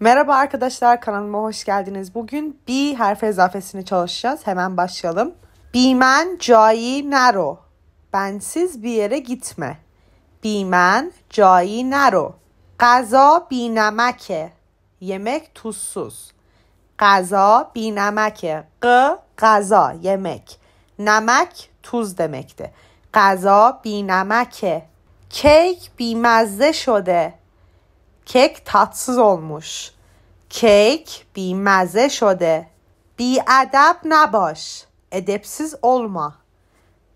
Merhaba arkadaşlar kanalıma hoş geldiniz. Bugün B harfi izafesini çalışacağız. Hemen başlayalım. Bimen cayi nero. Bensiz bir yere gitme. Bimen cayi nero. Gaza binemeke. Yemek tuzsuz. Gaza binemeke. G gaza yemek. Nemek tuz demekti. Gaza binemeke. Kek bimezde şode. Kek tatsız olmuş. Kek bimaze şode. Bi adab nabaş. Edepsiz olma.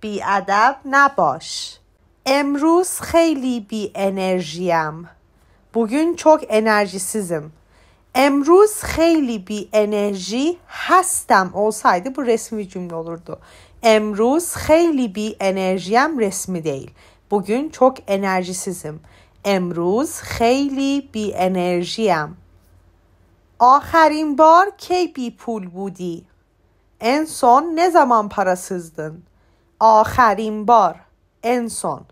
Bi adab nabaş. Emruz خیلی bi انرژیم. Bugün çok enerjisizim. Emruz خیلی bi enerji هستم olsaydı bu resmi cümle olurdu. Emruz خیلی bi انرژیم resmi değil. Bugün çok enerjisizim. امروز خیلی بی انرژیم آخرین بار کی بی پول بودی؟ انسان نه زمان پرسزدن؟ آخرین بار انسان،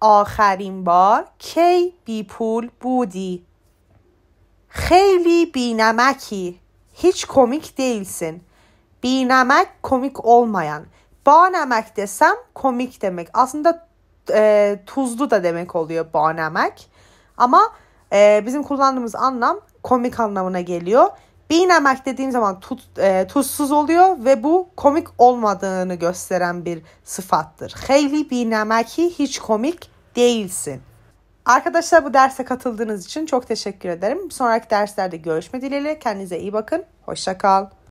آخرین بار کی بی پول بودی؟ خیلی نمکی، هیچ کمیک بی بینمک کمیک اولمایان با نمک دسم کمیک دمک اصلا e, tuzlu da demek oluyor banemek. Ama e, bizim kullandığımız anlam komik anlamına geliyor. Binemek dediğim zaman tut, e, tuzsuz oluyor ve bu komik olmadığını gösteren bir sıfattır. Heyli binemeki hiç komik değilsin. Arkadaşlar bu derse katıldığınız için çok teşekkür ederim. Sonraki derslerde görüşme dileğiyle. Kendinize iyi bakın. Hoşça kal.